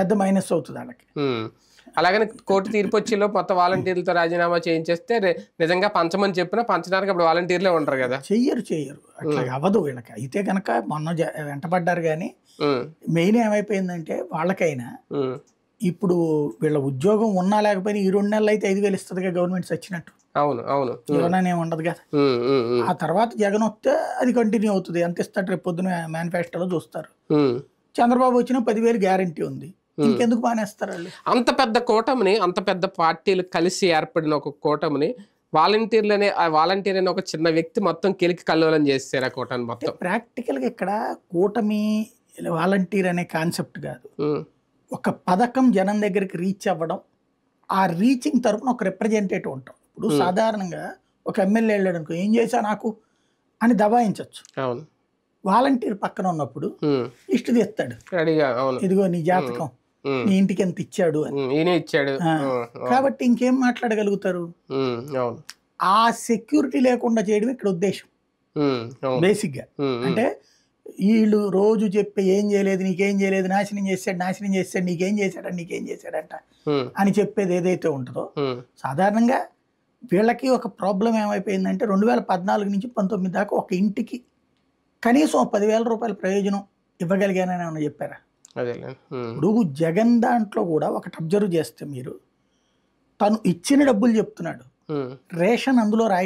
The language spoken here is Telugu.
పెద్ద మైనస్ అవుతుంది వాళ్ళకి అలాగని కోర్టు తీర్పు వచ్చేలో మొత్తం వాలంటీర్లతో రాజీనామా చేయించేస్తే నిజంగా పంచమని చెప్పిన పంచడానికి అప్పుడు వాలంటీర్లే ఉంటారు కదా చెయ్యరు చెయ్యరు అట్లా అవ్వదు వీళ్ళకి అయితే కనుక మొన్న వెంటపడ్డారు కానీ మెయిన్ ఏమైపోయిందంటే వాళ్ళకైనా ఇప్పుడు వీళ్ళ ఉద్యోగం ఉన్నా లేకపోయినా ఈ రెండు నెలలు అయితే ఐదు వేలు ఇస్తుంది గవర్నమెంట్ వచ్చినట్టు అవును అవును ఏమన్నా ఉండదు కదా ఆ తర్వాత జగన్ వస్తే అది కంటిన్యూ అవుతుంది ఎంత ఇస్తాడు రేపు పొద్దున మేనిఫెస్టోలో చూస్తారు చంద్రబాబు వచ్చిన పదివేలు గ్యారంటీ ఉంది ఇంకెందుకు మానేస్తారు వాళ్ళు అంత పెద్ద కూటమిని అంత పెద్ద పార్టీలు కలిసి ఏర్పడిన ఒక కూటమిని వాలంటీర్లు అనే ఆ వాలంటీర్ అనే ఒక చిన్న వ్యక్తి మొత్తం కెలికి కల్లోలం చేస్తారు ఆ కూటమి మొత్తం ప్రాక్టికల్గా ఇక్కడ కూటమి వాలంటీర్ అనే కాన్సెప్ట్ కాదు ఒక పథకం జనం దగ్గరికి రీచ్ అవ్వడం ఆ రీచింగ్ తరపున ఒక రిప్రజెంటేటివ్ ఉంటాం ఇప్పుడు సాధారణంగా ఒక ఎమ్మెల్యే అనుకో ఏం చేసా నాకు అని దబాయించవచ్చు అవును వాలంటీర్ పక్కన ఉన్నప్పుడు లిస్ట్ తెస్తాడు ఇదిగో నీ జాతకం నీ ఇంటికి ఎంత ఇచ్చాడు ఇచ్చాడు కాబట్టి ఇంకేం మాట్లాడగలుగుతారు ఆ సెక్యూరిటీ లేకుండా చేయడం ఇక్కడ ఉద్దేశం బేసిక్ గా అంటే వీళ్ళు రోజు చెప్పి ఏం చేయలేదు నీకేం చేయలేదు నాశనం చేశాడు నాశనం చేశాడు నీకేం చేశాడని నీకేం చేశాడంట అని చెప్పేది ఏదైతే ఉంటుందో సాధారణంగా వీళ్ళకి ఒక ప్రాబ్లం ఏమైపోయిందంటే రెండు వేల పద్నాలుగు నుంచి పంతొమ్మిది దాకా ఒక ఇంటికి కనీసం పదివేల రూపాయల ప్రయోజనం ఇవ్వగలిగానని ఏమైనా చెప్పారా ఇప్పుడు జగన్ దాంట్లో కూడా ఒకటి అబ్జర్వ్ చేస్తే మీరు తను ఇచ్చిన డబ్బులు చెప్తున్నాడు రేషన్ అందులో రాయ